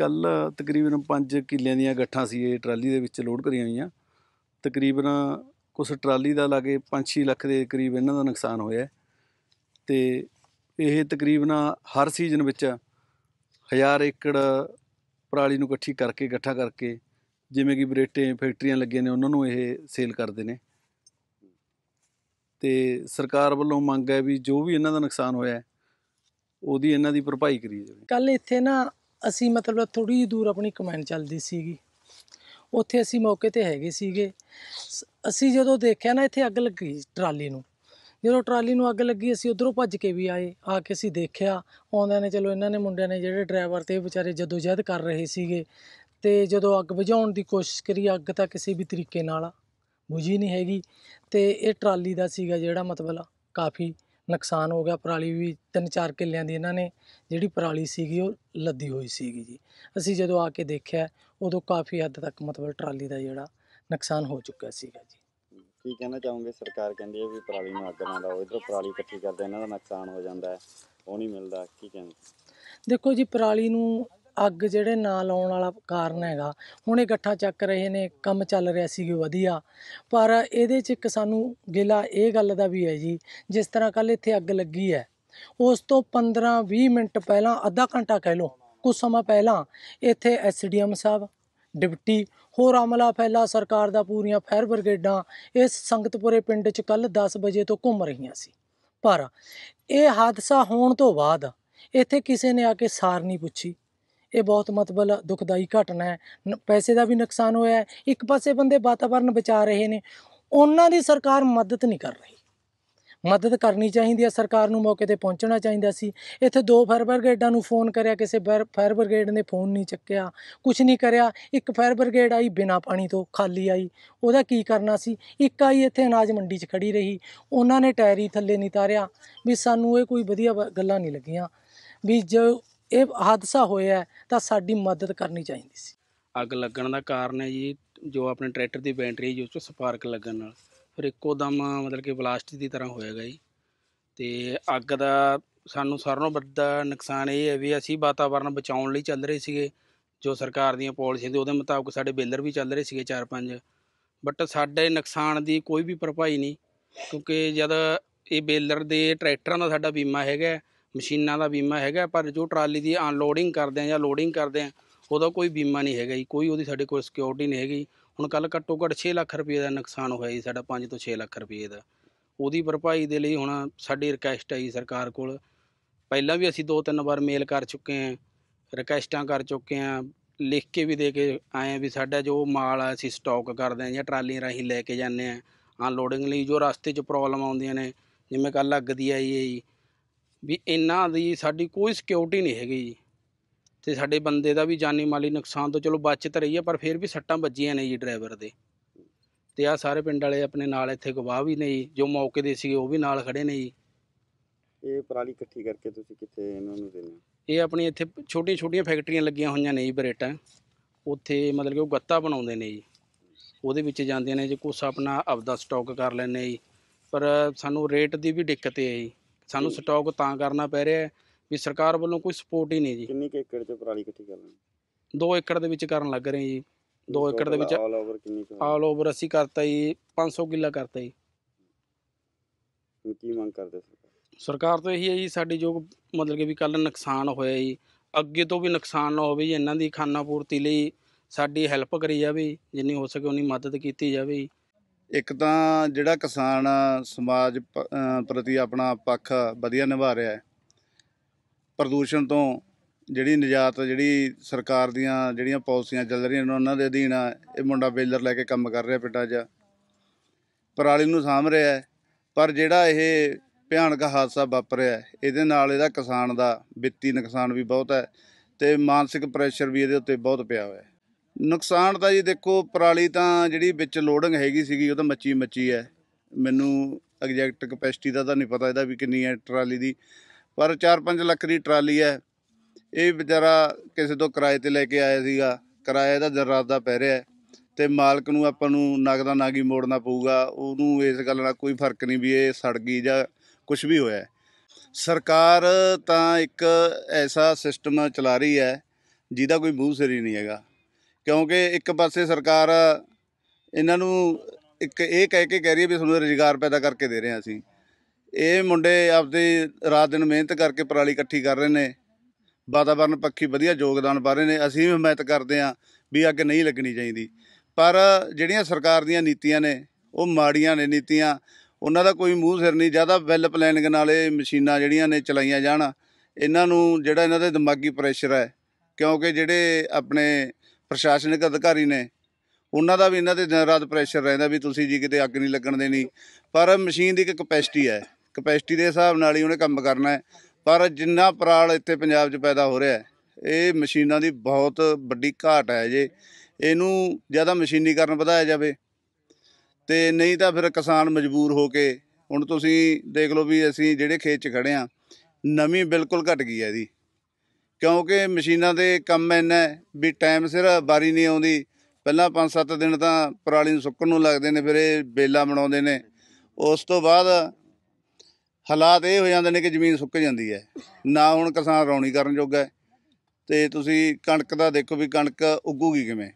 ਕੱਲ ਤਕਰੀਬਨ 5 ਕਿੱਲਿਆਂ ਦੀਆਂ ਗੱਠਾਂ ਸੀ ਇਹ ਟਰਾਲੀ ਦੇ ਵਿੱਚ ਲੋਡ ਕਰੀਆਂ ਹੋਈਆਂ ਤਕਰੀਬਨ ਕੁਝ ਟਰਾਲੀ ਦਾ ਲਾਗੇ 5-6 ਲੱਖ ਦੇ ਕਰੀਬ ਇਹਨਾਂ ਦਾ ਨੁਕਸਾਨ ਹੋਇਆ ਤੇ ਇਹ ਤਕਰੀਬਨ ਹਰ ਸੀਜ਼ਨ ਵਿੱਚ 1000 ਏਕੜ ਪਰਾਲੀ ਨੂੰ ਇਕੱਠੀ ਕਰਕੇ ਇਕੱਠਾ ਕਰਕੇ ਜਿਵੇਂ ਕਿ ਬਰੇਟੇ ਫੈਕਟਰੀਆਂ ਲੱਗੀਆਂ ਨੇ ਉਹਨਾਂ ਨੂੰ ਇਹ ਸੇਲ ਕਰਦੇ ਨੇ ਤੇ ਸਰਕਾਰ ਵੱਲੋਂ ਮੰਗ ਹੈ ਵੀ ਜੋ ਵੀ ਇਹਨਾਂ ਦਾ ਨੁਕਸਾਨ ਹੋਇਆ ਉਹਦੀ ਇਹਨਾਂ ਦੀ ਭਰਪਾਈ ਕਰੀ ਜਾਵੇ ਕੱਲ ਇੱਥੇ ਨਾ ਅਸੀਂ ਮਤਲਬ ਥੋੜੀ ਜਿਹੀ ਦੂਰ ਆਪਣੀ ਕਮੈਂਡ ਚੱਲਦੀ ਸੀਗੀ ਉੱਥੇ ਅਸੀਂ ਮੌਕੇ ਤੇ ਹੈਗੇ ਸੀਗੇ ਅਸੀਂ ਜਦੋਂ ਦੇਖਿਆ ਨਾ ਇੱਥੇ ਅੱਗ ਲੱਗੀ ਟਰਾਲੀ ਨੂੰ ਜਦੋਂ ਟਰਾਲੀ ਨੂੰ ਅੱਗ ਲੱਗੀ ਅਸੀਂ ਉਧਰੋਂ ਭੱਜ ਕੇ ਵੀ ਆਏ ਆ ਕੇ ਅਸੀਂ ਦੇਖਿਆ ਆਉਂਦਿਆਂ ਨੇ ਚਲੋ ਇਹਨਾਂ ਨੇ ਮੁੰਡਿਆਂ ਨੇ ਜਿਹੜੇ ਡਰਾਈਵਰ ਤੇ ਵਿਚਾਰੇ ਜਦੋਂ ਜਹਿਦ ਕਰ ਰਹੇ ਸੀਗੇ ਤੇ ਜਦੋਂ ਅੱਗ ਬੁਝਾਉਣ ਦੀ ਕੋਸ਼ਿਸ਼ ਕਰੀ ਅੱਗ ਤਾਂ ਕਿਸੇ ਵੀ ਤਰੀਕੇ ਨਾਲ ਬੁਝੀ ਨਹੀਂ ਹੈਗੀ ਤੇ ਇਹ ਟਰਾਲੀ ਦਾ ਸੀਗਾ ਜਿਹੜਾ ਮਤਲਬ ਕਾਫੀ ਨੁਕਸਾਨ ਹੋ ਗਿਆ ਪਰਾਲੀ ਵੀ ਤਿੰਨ ਚਾਰ ਕਿੱਲਿਆਂ ਦੀ ਇਹਨਾਂ ਨੇ ਜਿਹੜੀ ਪਰਾਲੀ ਸੀਗੀ ਉਹ ਲੱਦੀ ਹੋਈ ਸੀਗੀ ਜੀ ਅਸੀਂ ਜਦੋਂ ਆ ਕੇ ਦੇਖਿਆ ਉਦੋਂ ਕਾਫੀ ਹੱਦ ਤੱਕ ਮਤਲਬ ਟਰਾਲੀ ਦਾ ਜਿਹੜਾ ਨੁਕਸਾਨ ਹੋ ਚੁੱਕਾ ਸੀਗਾ ਜੀ ਕੀ ਕਹਿਣਾ ਚਾਹੋਗੇ ਸਰਕਾਰ ਕਹਿੰਦੀ ਹੈ ਵੀ ਪਰਾਲੀ ਨੂੰ ਅੱਗ ਨਾ ਲਾਓ ਇਧਰ ਪਰਾਲੀ ਇਕੱਠੀ ਕਰਦੇ ਇਹਨਾਂ ਦਾ ਨੁਕਸਾਨ ਹੋ ਜਾਂਦਾ ਹੈ ਉਹ ਨਹੀਂ ਮਿਲਦਾ ਕੀ ਕਹਿੰਦੇ ਦੇਖੋ ਜੀ ਪਰਾਲੀ ਨੂੰ ਅੱਗ ਜਿਹੜੇ ਨਾ ਲਾਉਣ ਵਾਲਾ ਕਾਰਨ ਹੈਗਾ ਹੁਣ ਇਹ ਚੱਕ ਰਹੇ ਨੇ ਕੰਮ ਚੱਲ ਰਿਹਾ ਸੀ ਕਿ ਵਧੀਆ ਪਰ ਇਹਦੇ 'ਚ ਇੱਕ ਸਾਨੂੰ ਗਿਲਾ ਇਹ ਗੱਲ ਦਾ ਵੀ ਹੈ ਜੀ ਜਿਸ ਤਰ੍ਹਾਂ ਕੱਲ ਇੱਥੇ ਅੱਗ ਲੱਗੀ ਹੈ ਉਸ ਤੋਂ 15 20 ਮਿੰਟ ਪਹਿਲਾਂ ਅੱਧਾ ਘੰਟਾ ਕਹਿ ਲਓ ਕੁਝ ਸਮਾਂ ਪਹਿਲਾਂ ਇੱਥੇ ਐਸਡੀਐਮ ਸਾਹਿਬ ਡਿਪਟੀ ਹੋਰ ਅਮਲਾ ਫੈਲਾ ਸਰਕਾਰ ਦਾ ਪੂਰੀਆਂ ਫਾਇਰ ਬ੍ਰਿਗੇਡਾਂ ਇਸ ਸੰਗਤਪੁਰੇ ਪਿੰਡ 'ਚ ਕੱਲ 10 ਵਜੇ ਤੋਂ ਘੁੰਮ ਰਹੀਆਂ ਸੀ ਪਰ ਇਹ ਹਾਦਸਾ ਹੋਣ ਤੋਂ ਬਾਅਦ ਇੱਥੇ ਕਿਸੇ ਨੇ ਆ ਕੇ ਸਾਰ ਨਹੀਂ ਪੁੱਛੀ ਇਹ ਬਹੁਤ ਮਤਬਲ ਦੁਖਦਾਈ ਘਟਨਾ ਹੈ ਪੈਸੇ ਦਾ ਵੀ ਨੁਕਸਾਨ ਹੋਇਆ ਹੈ ਇੱਕ ਪਾਸੇ ਬੰਦੇ ਵਾਤਾਵਰਨ ਬਚਾ ਰਹੇ ਨੇ ਉਹਨਾਂ ਦੀ ਸਰਕਾਰ ਮਦਦ ਨਹੀਂ ਕਰ ਰਹੀ ਮਦਦ ਕਰਨੀ ਚਾਹੀਦੀ ਹੈ ਸਰਕਾਰ ਨੂੰ ਮੌਕੇ ਤੇ ਪਹੁੰਚਣਾ ਚਾਹੀਦਾ ਸੀ ਇੱਥੇ ਦੋ ਫਾਇਰ ਬ੍ਰਿਗੇਡਾਂ ਨੂੰ ਫੋਨ ਕਰਿਆ ਕਿਸੇ ਫਾਇਰ ਬ੍ਰਿਗੇਡ ਨੇ ਫੋਨ ਨਹੀਂ ਚੱਕਿਆ ਕੁਝ ਨਹੀਂ ਕਰਿਆ ਇੱਕ ਫਾਇਰ ਬ੍ਰਿਗੇਡ ਆਈ ਬਿਨਾ ਪਾਣੀ ਤੋਂ ਖਾਲੀ ਆਈ ਉਹਦਾ ਕੀ ਕਰਨਾ ਸੀ ਇੱਕ ਆਈ ਇੱਥੇ ਅਨਾਜ ਮੰਡੀ 'ਚ ਖੜੀ ਰਹੀ ਉਹਨਾਂ ਨੇ ਟਾਇਰੀ ਥੱਲੇ ਨਹੀਂ ਤਾਰਿਆ ਵੀ ਸਾਨੂੰ ਇਹ ਕੋਈ ਵਧੀਆ ਗੱਲਾਂ ਨਹੀਂ ਲੱਗੀਆਂ ਵੀ ਜੋ ਇਹ ਹਾਦਸਾ ਹੋਇਆ ਤਾਂ ਸਾਡੀ ਮਦਦ ਕਰਨੀ ਚਾਹੀਦੀ ਸੀ ਅੱਗ ਲੱਗਣ ਦਾ ਕਾਰਨ ਹੈ ਜੀ ਜੋ ਆਪਣੇ ਟਰੈਕਟਰ ਦੀ ਬੈਟਰੀ ਜੋ ਚ ਸਪਾਰਕ ਲੱਗਣ ਨਾਲ ਫਿਰ ਇੱਕੋ ਦਮ ਮਤਲਬ ਕਿ ਬਲਾਸਟ ਦੀ ਤਰ੍ਹਾਂ ਹੋਏਗਾ ਜੀ ਤੇ ਅੱਗ ਦਾ ਸਾਨੂੰ ਸਾਰਿਆਂ ਨੂੰ ਵੱਡਾ ਨੁਕਸਾਨ ਇਹ ਹੈ ਵੀ ਅਸੀਂ ਵਾਤਾਵਰਣ ਬਚਾਉਣ ਲਈ ਚੱਲ ਰਹੇ ਸੀਗੇ ਜੋ ਸਰਕਾਰ ਦੀਆਂ ਪਾਲਿਸੀਆਂ ਦੇ ਉਹਦੇ ਮੁਤਾਬਕ ਸਾਡੇ ਬੇਲਰ ਵੀ ਚੱਲ ਰਹੇ ਸੀਗੇ 4-5 ਬਟ ਸਾਡੇ ਨੁਕਸਾਨ ਦੀ ਕੋਈ ਵੀ ਭਰਪਾਈ ਨਹੀਂ ਕਿਉਂਕਿ ਜਦ ਇਹ ਬੇਲਰ ਦੇ ਟਰੈਕਟਰਾਂ ਦਾ ਸਾਡਾ ਬੀਮਾ ਹੈਗਾ ਮਸ਼ੀਨਾਂ ਦਾ ਬੀਮਾ ਹੈਗਾ ਪਰ ਜੋ ਟਰਾਲੀ ਦੀ ਅਨਲੋਡਿੰਗ ਕਰਦੇ ਆ ਜਾਂ ਲੋਡਿੰਗ ਕਰਦੇ ਆ ਉਹਦਾ ਕੋਈ ਬੀਮਾ ਨਹੀਂ ਹੈਗਾ ਜੀ ਕੋਈ ਉਹਦੀ ਸਾਡੇ ਕੋਲ ਸਿਕਿਉਰਿਟੀ ਨਹੀਂ ਹੈਗੀ ਹੁਣ ਕੱਲ ਘੱਟੋ ਘੱਟ 6 ਲੱਖ ਰੁਪਏ ਦਾ ਨੁਕਸਾਨ ਹੋਇਆ ਜੀ ਸਾਡਾ 5 ਤੋਂ 6 ਲੱਖ ਰੁਪਏ ਦਾ ਉਹਦੀ ਭਰਪਾਈ ਦੇ ਲਈ ਹੁਣ ਸਾਡੀ ਰਿਕਵੈਸਟ ਆਈ ਸਰਕਾਰ ਕੋਲ ਪਹਿਲਾਂ ਵੀ ਅਸੀਂ ਦੋ ਤਿੰਨ ਵਾਰ ਮੇਲ ਕਰ ਚੁੱਕੇ ਹਾਂ ਰਿਕਵੈਸਟਾਂ ਕਰ ਚੁੱਕੇ ਹਾਂ ਲਿਖ ਕੇ ਵੀ ਦੇ ਕੇ ਆਏ ਵੀ ਸਾਡਾ ਜੋ ਮਾਲ ਆ ਅਸੀਂ ਸਟਾਕ ਕਰਦੇ ਆ ਜਾਂ ਟਰਾਲੀ ਰਾਹੀਂ ਲੈ ਕੇ ਜਾਂਦੇ ਆ ਅਨਲੋਡਿੰਗ ਲਈ ਜੋ ਰਸਤੇ 'ਚ ਪ੍ਰੋਬਲਮ ਆਉਂਦੀਆਂ ਨੇ ਜਿਵੇਂ ਕੱਲ ਲੱਗਦੀ ਆਈ ਹੈ ਜੀ ਵੀ ਇਹਨਾਂ ਦੀ ਸਾਡੀ ਕੋਈ ਸਿਕਿਉਰਿਟੀ ਨਹੀਂ ਹੈਗੀ ਜੀ ਤੇ ਸਾਡੇ ਬੰਦੇ ਦਾ ਵੀ ਜਾਨੀ ਮਾਲੀ ਨੁਕਸਾਨ ਤੋਂ ਚਲੋ ਬਚਤ ਰਹੀ ਹੈ ਪਰ ਫਿਰ ਵੀ ਸੱਟਾਂ ਵੱਜੀਆਂ ਨੇ ਜੀ ਡਰਾਈਵਰ ਦੇ ਤੇ ਆ ਸਾਰੇ ਪਿੰਡ ਵਾਲੇ ਆਪਣੇ ਨਾਲ ਇੱਥੇ ਗਵਾਹ ਵੀ ਨੇ ਜੀ ਜੋ ਮੌਕੇ ਦੇ ਸੀਗੇ ਉਹ ਵੀ ਨਾਲ ਖੜੇ ਨੇ ਜੀ ਇਹ ਪਰਾਲੀ ਇਕੱਠੀ ਕਰਕੇ ਤੁਸੀਂ ਕਿੱਥੇ ਇਹਨਾਂ ਨੂੰ ਦੇਣਾ ਇਹ ਆਪਣੀ ਇੱਥੇ ਛੋਟੀਆਂ ਛੋਟੀਆਂ ਫੈਕਟਰੀਆਂ ਲੱਗੀਆਂ ਹੋਈਆਂ ਨੇ ਜੀ ਬਰੇਟਾਂ ਉੱਥੇ ਮਤਲਬ ਕਿ ਉਹ ਗੱਤਾ ਬਣਾਉਂਦੇ ਨੇ ਜੀ ਉਹਦੇ ਵਿੱਚ ਜਾਂਦੇ ਨੇ ਜੇ ਕੁਛ ਆਪਣਾ ਆਪਦਾ ਸਟਾਕ ਕਰ ਲੈਣੇ ਜੀ ਪਰ ਸਾਨੂੰ ਰੇਟ ਦੀ ਵੀ ਦਿੱਕਤ ਹੈ ਜੀ ਸਾਨੂੰ ਸਟਾਕ ਤਾਂ ਕਰਨਾ ਪੈ ਰਿਹਾ ਵੀ ਸਰਕਾਰ ਵੱਲੋਂ ਕੋਈ ਸਪੋਰਟ ਹੀ ਨਹੀਂ ਜੀ ਕਿੰਨੀ ਕੁ ਏਕੜ 'ਚ ਪਰਾਲੀ ਇਕੱਠੀ ਕਰ ਲੈਣੀ 2 ਏਕੜ ਦੇ ਵਿੱਚ ਕਰਨ ਲੱਗ ਰਹੇ ਜੀ 2 ਏਕੜ ਦੇ ਵਿੱਚ ਆਲ ਓਵਰ ਕਿੰਨੀ ਕੁ ਆਲ ਓਵਰ ਅਸੀਂ ਕਰਤਾ ਜੀ 500 ਕਿੱਲਾ ਕਰਤਾ ਜੀ ਕੀ ਮੰਗ ਕਰਦੇ ਸਰਕਾਰ ਸਰਕਾਰ ਤੋਂ ਇਹੀ ਹੈ ਜੀ ਸਾਡੀ ਜੋ ਮਤਲਬ ਕਿ ਵੀ ਕੱਲ ਨੁਕਸਾਨ ਹੋਇਆ ਜੀ ਅੱਗੇ ਤੋਂ ਵੀ ਨੁਕਸਾਨ ਨਾ ਹੋਵੇ ਜੀ ਇਹਨਾਂ ਦੀ ਖਾਨਾ ਪੂਰਤੀ ਲਈ ਸਾਡੀ ਹੈਲਪ ਕਰੀ ਜਾਵੇ ਜਿੰਨੀ ਹੋ ਸਕੇ ਉਨੀ ਮਦਦ ਕੀਤੀ ਜਾਵੇ ਇੱਕ ਤਾਂ ਜਿਹੜਾ ਕਿਸਾਨ ਸਮਾਜ ਪ੍ਰਤੀ ਆਪਣਾ ਪੱਖ ਵਧੀਆ ਨਿਭਾ ਰਿਹਾ ਹੈ ਪ੍ਰਦੂਸ਼ਣ ਤੋਂ ਜਿਹੜੀ ਨਜਾਤ ਜਿਹੜੀ ਸਰਕਾਰ ਦੀਆਂ ਜਿਹੜੀਆਂ ਪਾਲਿਸੀਆਂ ਚੱਲ ਰਹੀਆਂ ਨੇ ਉਹਨਾਂ ਦੇ ਅਧੀਨ ਆ ਇਹ ਮੁੰਡਾ ਬੇਲਰ ਲੈ ਕੇ ਕੰਮ ਕਰ ਰਿਹਾ ਪਿੰਡਾਂ 'ਚ ਪਰਾਲੀ ਨੂੰ ਸਾਂਭ ਰਿਹਾ ਹੈ ਪਰ ਜਿਹੜਾ ਇਹ ਭਿਆਨਕ ਹਾਦਸਾ ਵਾਪਰਿਆ ਇਹਦੇ ਨਾਲ ਇਹਦਾ ਕਿਸਾਨ ਦਾ ਵਿੱਤੀ ਨੁਕਸਾਨ ਵੀ ਬਹੁਤ ਹੈ ਤੇ ਮਾਨਸਿਕ ਪ੍ਰੈਸ਼ਰ ਵੀ ਇਹਦੇ ਉੱਤੇ ਬਹੁਤ ਪਿਆ ਹੋਇਆ ਹੈ ਨੁਕਸਾਨ ਤਾਂ ਜੀ ਦੇਖੋ ਪਰਾਲੀ ਤਾਂ ਜਿਹੜੀ ਵਿੱਚ ਲੋਡਿੰਗ ਹੈਗੀ ਸੀਗੀ ਉਹ ਤਾਂ ਮੱਚੀ ਮੱਚੀ ਹੈ ਮੈਨੂੰ ਐਗਜੈਕਟ ਕਪੈਸਿਟੀ ਦਾ ਤਾਂ ਨਹੀਂ ਪਤਾ ਇਹਦਾ ਵੀ ਕਿੰਨੀ ਹੈ ਟਰਾਲੀ ਦੀ ਪਰ 4-5 ਲੱਖ ਦੀ ਟਰਾਲੀ ਹੈ ਇਹ ਵਿਚਾਰਾ ਕਿਸੇ ਤੋਂ ਕਿਰਾਏ ਤੇ ਲੈ ਕੇ ਆਇਆ ਸੀਗਾ ਕਿਰਾਇਆ ਦਾ ਜ਼ਰਾਬ ਦਾ ਪੈ ਰਿਹਾ ਤੇ ਮਾਲਕ ਨੂੰ ਆਪਾਂ ਨੂੰ ਨਗਦਾ ਨਾਗੀ ਮੋੜਨਾ ਪਊਗਾ ਉਹਨੂੰ ਇਸ ਗੱਲ ਨਾਲ ਕੋਈ ਫਰਕ ਨਹੀਂ ਵੀ ਇਹ ਸੜ ਗਈ ਜਾਂ ਕੁਝ ਵੀ ਹੋਇਆ ਸਰਕਾਰ ਤਾਂ ਇੱਕ ਐਸਾ ਸਿਸਟਮ ਚਲਾ ਰਹੀ ਹੈ ਜਿਹਦਾ ਕੋਈ ਮੂੰਹ ਸਿਰ ਹੀ ਨਹੀਂ ਹੈਗਾ ਕਿਉਂਕਿ ਇੱਕ ਪਾਸੇ ਸਰਕਾਰ ਇਹਨਾਂ ਨੂੰ ਇੱਕ ਇਹ ਕਹਿ ਕੇ ਕਹਿ ਰਹੀ ਹੈ ਵੀ ਤੁਹਾਨੂੰ ਰੋਜ਼ਗਾਰ ਪੈਦਾ ਕਰਕੇ ਦੇ ਰਹੇ ਹਾਂ ਅਸੀਂ ਇਹ ਮੁੰਡੇ ਆਪਦੇ ਰਾਤ ਦਿਨ ਮਿਹਨਤ ਕਰਕੇ ਪਰਾਲੀ ਇਕੱਠੀ ਕਰ ਰਹੇ ਨੇ ਵਾਤਾਵਰਨ ਪੱਖੀ ਵਧੀਆ ਯੋਗਦਾਨ ਪਾ ਰਹੇ ਨੇ ਅਸੀਂ ਵੀ ਹਮਾਇਤ ਕਰਦੇ ਹਾਂ ਵੀ ਅੱਗ ਨਹੀਂ ਲੱਗਣੀ ਚਾਹੀਦੀ ਪਰ ਜਿਹੜੀਆਂ ਸਰਕਾਰ ਦੀਆਂ ਨੀਤੀਆਂ ਨੇ ਉਹ ਮਾੜੀਆਂ ਨੇ ਨੀਤੀਆਂ ਉਹਨਾਂ ਦਾ ਕੋਈ ਮੂੰਹ ਸਿਰ ਨਹੀਂ ਜ਼ਿਆਦਾ ਵੈਲ ਪਲੈਨਿੰਗ ਨਾਲ ਇਹ ਮਸ਼ੀਨਾਂ ਜਿਹੜੀਆਂ ਨੇ ਚਲਾਈਆਂ ਜਾਣ ਇਹਨਾਂ ਨੂੰ ਜਿਹੜਾ ਇਹਨਾਂ ਦੇ ਦਿਮਾਗੀ ਪ੍ਰੈਸ਼ਰ ਹੈ ਕਿਉਂਕਿ ਜਿਹੜੇ ਆਪਣੇ ਪ੍ਰਸ਼ਾਸਨਿਕ ਅਧਿਕਾਰੀ ਨੇ ਉਹਨਾਂ ਦਾ ਵੀ ਇਹਨਾਂ ਤੇ ਦਿਨ ਰਾਤ ਪ੍ਰੈਸ਼ਰ ਰਹਿੰਦਾ ਵੀ ਤੁਸੀਂ ਜੀ ਕਿਤੇ ਅੱਗ ਨਹੀਂ ਲੱਗਣ ਦੇਣੀ ਪਰ ਮਸ਼ੀਨ ਦੀ ਇੱਕ ਕਪੈਸਿਟੀ ਹੈ ਕਪੈਸਿਟੀ ਦੇ ਹਿਸਾਬ ਨਾਲ ਹੀ ਉਹਨੇ ਕੰਮ ਕਰਨਾ ਹੈ ਪਰ ਜਿੰਨਾ ਪਰਾਲ ਇੱਥੇ ਪੰਜਾਬ 'ਚ ਪੈਦਾ ਹੋ ਰਿਹਾ ਹੈ ਇਹ ਮਸ਼ੀਨਾਂ ਦੀ ਬਹੁਤ ਵੱਡੀ ਘਾਟ ਹੈ ਜੇ ਇਹਨੂੰ ਜਿਆਦਾ ਮਸ਼ੀਨੀਕਰਨ ਵਧਾਇਆ ਜਾਵੇ ਤੇ ਨਹੀਂ ਤਾਂ ਫਿਰ ਕਿਸਾਨ ਮਜਬੂਰ ਹੋ ਕੇ ਹੁਣ ਤੁਸੀਂ ਦੇਖ ਲਓ ਵੀ ਅਸੀਂ ਜਿਹੜੇ ਖੇਤ 'ਚ ਖੜੇ ਆ ਨਮੀ ਬਿਲਕੁਲ ਘਟ ਗਈ ਹੈ ਇਹਦੀ ਕਿਉਂਕਿ ਮਸ਼ੀਨਾਂ ਦੇ ਕੰਮ ਇੰਨਾ ਵੀ ਟਾਈਮ ਸਿਰ ਬਾਰੀ ਨਹੀਂ ਆਉਂਦੀ ਪਹਿਲਾਂ 5-7 ਦਿਨ ਤਾਂ ਪਰਾਲੀ ਨੂੰ ਸੁੱਕਣ ਨੂੰ ਲੱਗਦੇ ਨੇ ਫਿਰ ਇਹ ਬੇਲਾ ਬਣਾਉਂਦੇ ਨੇ ਉਸ ਤੋਂ ਬਾਅਦ ਹਾਲਾਤ ਇਹ ਹੋ ਜਾਂਦੇ ਨੇ ਕਿ ਜ਼ਮੀਨ ਸੁੱਕ ਜਾਂਦੀ ਹੈ ਨਾ ਹੁਣ ਕਿਸਾਨ ਰੌਣੀ ਕਰਨ ਜੋਗਾ ਤੇ ਤੁਸੀਂ ਕਣਕ ਦਾ ਦੇਖੋ ਵੀ ਕਣਕ ਉੱਗੂਗੀ ਕਿਵੇਂ